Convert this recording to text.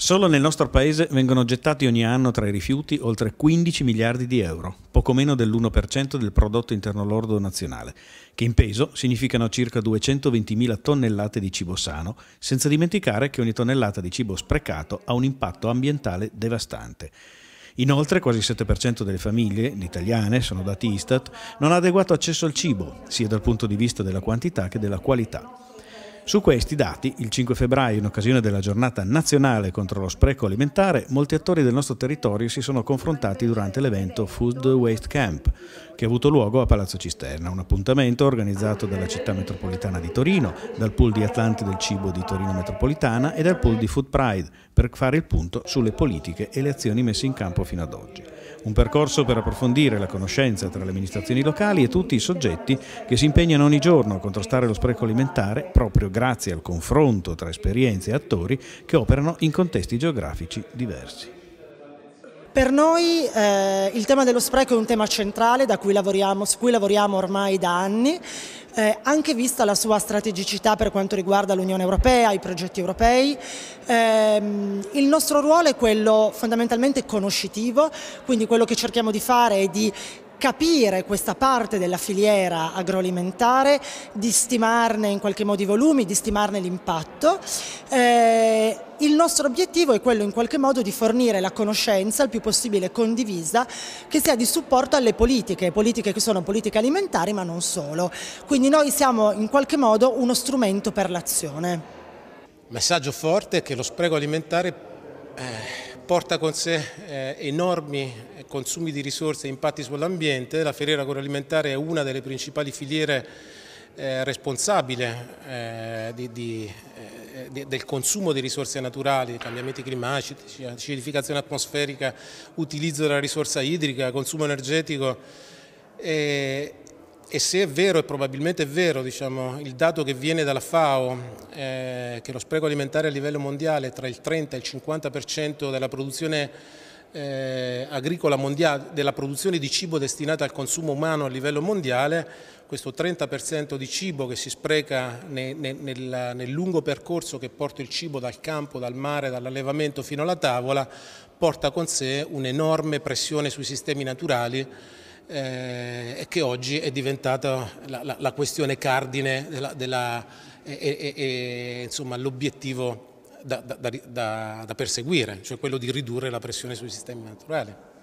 Solo nel nostro paese vengono gettati ogni anno tra i rifiuti oltre 15 miliardi di euro, poco meno dell'1% del prodotto interno lordo nazionale, che in peso significano circa 220.000 tonnellate di cibo sano, senza dimenticare che ogni tonnellata di cibo sprecato ha un impatto ambientale devastante. Inoltre quasi il 7% delle famiglie, le italiane, sono dati Istat, non ha adeguato accesso al cibo, sia dal punto di vista della quantità che della qualità. Su questi dati, il 5 febbraio, in occasione della giornata nazionale contro lo spreco alimentare, molti attori del nostro territorio si sono confrontati durante l'evento Food Waste Camp, che ha avuto luogo a Palazzo Cisterna, un appuntamento organizzato dalla città metropolitana di Torino, dal pool di Atlante del cibo di Torino Metropolitana e dal pool di Food Pride per fare il punto sulle politiche e le azioni messe in campo fino ad oggi. Un percorso per approfondire la conoscenza tra le amministrazioni locali e tutti i soggetti che si impegnano ogni giorno a contrastare lo spreco alimentare proprio grazie al confronto tra esperienze e attori che operano in contesti geografici diversi. Per noi eh, il tema dello spreco è un tema centrale cui lavoriamo, su cui lavoriamo ormai da anni, eh, anche vista la sua strategicità per quanto riguarda l'Unione Europea, i progetti europei. Eh, il nostro ruolo è quello fondamentalmente conoscitivo, quindi quello che cerchiamo di fare è di capire questa parte della filiera agroalimentare, di stimarne in qualche modo i volumi, di stimarne l'impatto. Eh, il nostro obiettivo è quello in qualche modo di fornire la conoscenza il più possibile condivisa che sia di supporto alle politiche, politiche che sono politiche alimentari ma non solo. Quindi noi siamo in qualche modo uno strumento per l'azione. Messaggio forte è che lo spreco alimentare... Eh porta con sé eh, enormi eh, consumi di risorse e impatti sull'ambiente. La filiera agroalimentare è una delle principali filiere eh, responsabile eh, di, di, eh, del consumo di risorse naturali, cambiamenti climatici, acidificazione atmosferica, utilizzo della risorsa idrica, consumo energetico. E, e se è vero, e probabilmente è vero, diciamo, il dato che viene dalla FAO, eh, che lo spreco alimentare a livello mondiale è tra il 30 e il 50% della produzione eh, agricola mondiale, della produzione di cibo destinata al consumo umano a livello mondiale, questo 30% di cibo che si spreca ne, ne, nel, nel lungo percorso che porta il cibo dal campo, dal mare, dall'allevamento fino alla tavola, porta con sé un'enorme pressione sui sistemi naturali eh, che oggi è diventata la, la, la questione cardine e, insomma, l'obiettivo da, da, da, da perseguire, cioè quello di ridurre la pressione sui sistemi naturali.